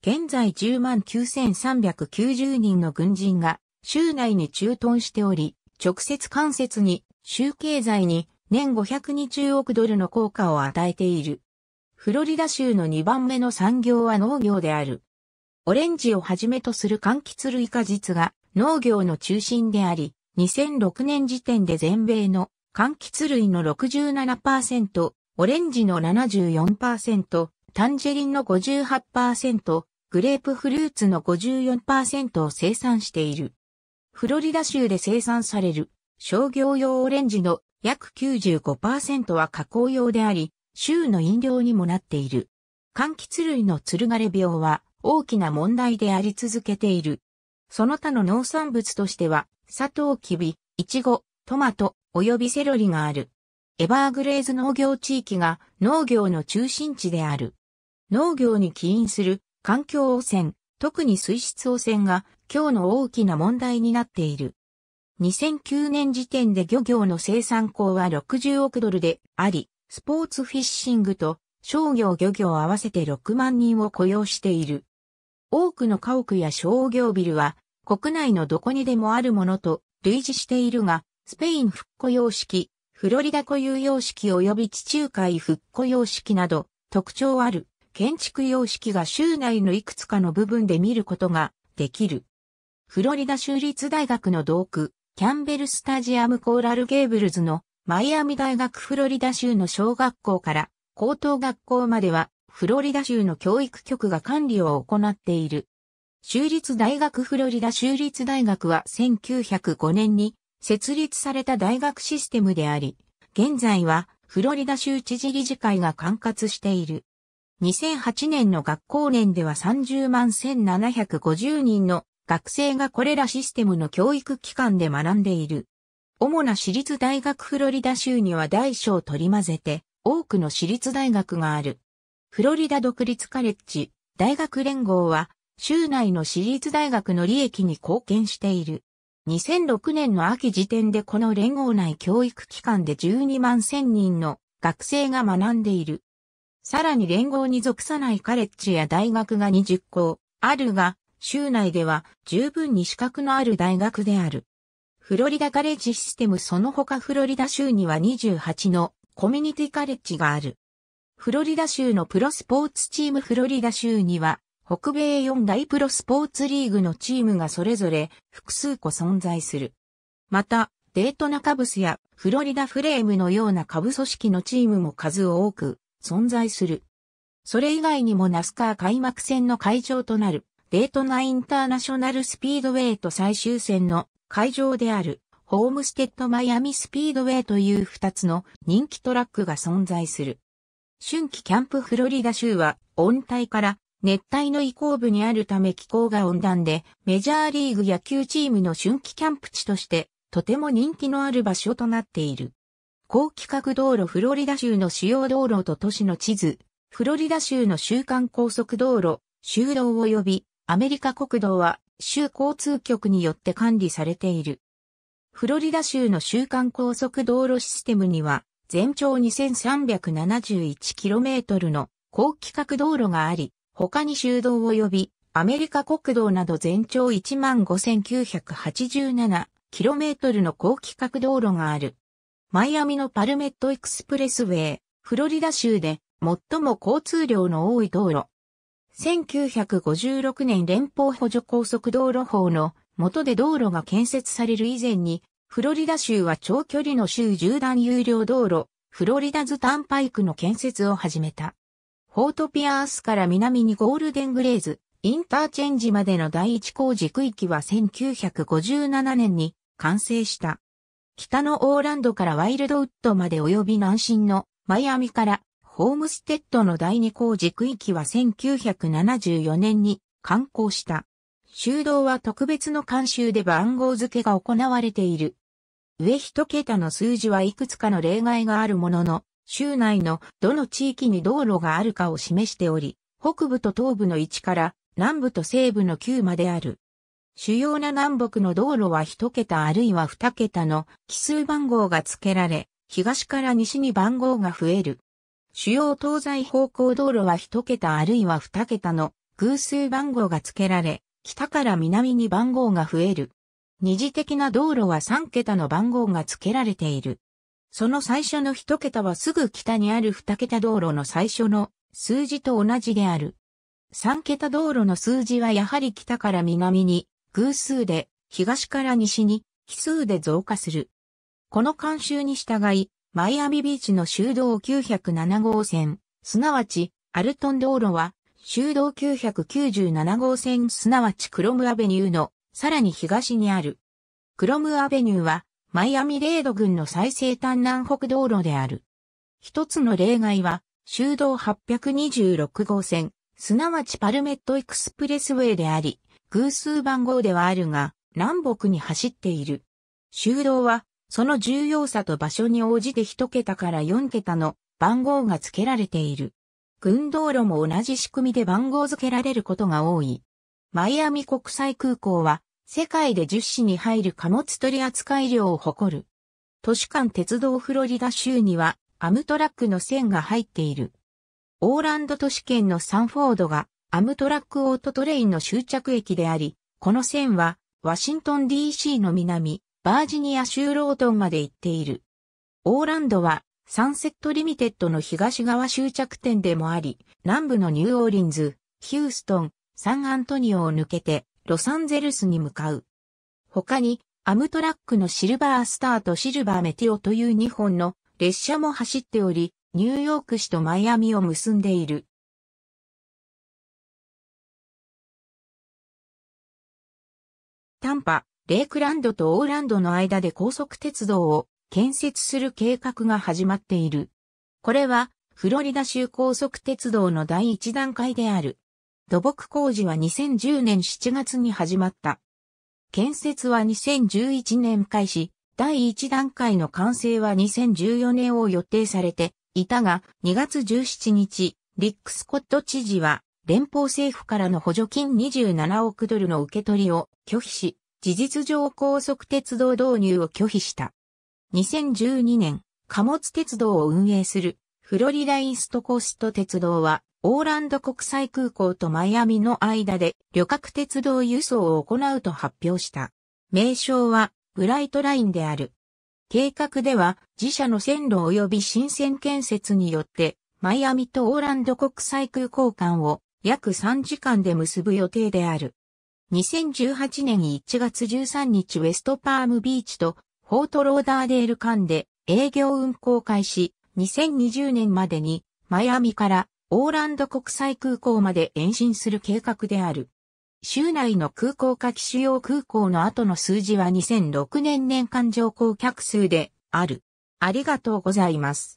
A: 現在109,390人の軍人が州内に駐屯しており、直接間接に州経済に年520億ドルの効果を与えている。フロリダ州の2番目の産業は農業である。オレンジをはじめとする柑橘類果実が農業の中心であり、2006年時点で全米の柑橘類の67%、オレンジの74%、タンジェリンの58%、グレープフルーツの54%を生産している。フロリダ州で生産される商業用オレンジの約95%は加工用であり、州の飲料にもなっている。柑橘類のつるがれ病は大きな問題であり続けている。その他の農産物としては、砂糖キビ、イチゴ、トマト、およびセロリがある。エバーグレーズ農業地域が農業の中心地である。農業に起因する環境汚染、特に水質汚染が今日の大きな問題になっている。2009年時点で漁業の生産口は60億ドルであり、スポーツフィッシングと商業漁業合わせて6万人を雇用している。多くの家屋や商業ビルは国内のどこにでもあるものと類似しているが、スペイン復古様式、フロリダ固有様式及び地中海復古様式など特徴ある建築様式が州内のいくつかの部分で見ることができる。フロリダ州立大学の同区、キャンベルスタジアムコーラルゲーブルズのマイアミ大学フロリダ州の小学校から高等学校まではフロリダ州の教育局が管理を行っている。州立大学フロリダ州立大学は1905年に設立された大学システムであり、現在はフロリダ州知事理事会が管轄している。2008年の学校年では30万1750人の学生がこれらシステムの教育機関で学んでいる。主な私立大学フロリダ州には大小取り混ぜて多くの私立大学がある。フロリダ独立カレッジ、大学連合は、州内の私立大学の利益に貢献している。2006年の秋時点でこの連合内教育機関で12万1000人の学生が学んでいる。さらに連合に属さないカレッジや大学が20校あるが、州内では十分に資格のある大学である。フロリダカレッジシステムその他フロリダ州には28のコミュニティカレッジがある。フロリダ州のプロスポーツチームフロリダ州には、北米4大プロスポーツリーグのチームがそれぞれ複数個存在する。また、デートナカブスやフロリダフレームのような下部組織のチームも数多く存在する。それ以外にもナスカー開幕戦の会場となるデートナインターナショナルスピードウェイと最終戦の会場であるホームステッドマイアミスピードウェイという2つの人気トラックが存在する。春季キャンプフロリダ州は温帯から熱帯の移行部にあるため気候が温暖でメジャーリーグ野球チームの春季キャンプ地としてとても人気のある場所となっている。高規格道路フロリダ州の主要道路と都市の地図、フロリダ州の週間高速道路、州道及びアメリカ国道は州交通局によって管理されている。フロリダ州の週間高速道路システムには全長 2371km の高規格道路があり、他に修道及びアメリカ国道など全長 15,987km の高規格道路がある。マイアミのパルメットエクスプレスウェイ、フロリダ州で最も交通量の多い道路。1956年連邦補助高速道路法の元で道路が建設される以前にフロリダ州は長距離の州縦断有料道路、フロリダズタンパイクの建設を始めた。フォートピアースから南にゴールデングレーズ、インターチェンジまでの第一工事区域は1957年に完成した。北のオーランドからワイルドウッドまで及び南進のマイアミからホームステッドの第二工事区域は1974年に完工した。修道は特別の監修で番号付けが行われている上一桁の数字はいくつかの例外があるものの、州内のどの地域に道路があるかを示しており、北部と東部の1から南部と西部の9まである。主要な南北の道路は一桁あるいは二桁の奇数番号が付けられ、東から西に番号が増える。主要東西方向道路は一桁あるいは二桁の偶数番号が付けられ、北から南に番号が増える。二次的な道路は3桁の番号が付けられている。その最初の1桁はすぐ北にある2桁道路の最初の数字と同じである。3桁道路の数字はやはり北から南に偶数で、東から西に奇数で増加する。この慣習に従い、マイアミビーチの修道907号線、すなわちアルトン道路は修道997号線すなわちクロムアベニューのさらに東にある。クロムアベニューは、マイアミレード郡の最西端南北道路である。一つの例外は、修道826号線、すなわちパルメットエクスプレスウェイであり、偶数番号ではあるが、南北に走っている。修道は、その重要さと場所に応じて1桁から4桁の番号が付けられている。軍道路も同じ仕組みで番号付けられることが多い。マイアミ国際空港は世界で10市に入る貨物取扱量を誇る。都市間鉄道フロリダ州にはアムトラックの線が入っている。オーランド都市圏のサンフォードがアムトラックオートトレインの終着駅であり、この線はワシントン DC の南、バージニア州ロートンまで行っている。オーランドはサンセットリミテッドの東側終着点でもあり、南部のニューオーリンズ、ヒューストン、サンアントニオを抜けてロサンゼルスに向かう。他に、アムトラックのシルバースターとシルバーメティオという2本の列車も走っており、ニューヨーク市とマイアミを結んでいる。タンパ、レイクランドとオーランドの間で高速鉄道を建設する計画が始まっている。これは、フロリダ州高速鉄道の第一段階である。土木工事は2010年7月に始まった。建設は2011年開始、第1段階の完成は2014年を予定されていたが、2月17日、リック・スコット知事は、連邦政府からの補助金27億ドルの受け取りを拒否し、事実上高速鉄道導入を拒否した。2012年、貨物鉄道を運営するフロリダイーストコースト鉄道はオーランド国際空港とマイアミの間で旅客鉄道輸送を行うと発表した。名称はブライトラインである。計画では自社の線路及び新線建設によってマイアミとオーランド国際空港間を約3時間で結ぶ予定である。2018年1月13日ウェストパームビーチとフォートローダーデール間で営業運行開始、2020年までにマイアミからオーランド国際空港まで延伸する計画である。州内の空港か機主要空港の後の数字は2006年年間乗降客数である。ありがとうございます。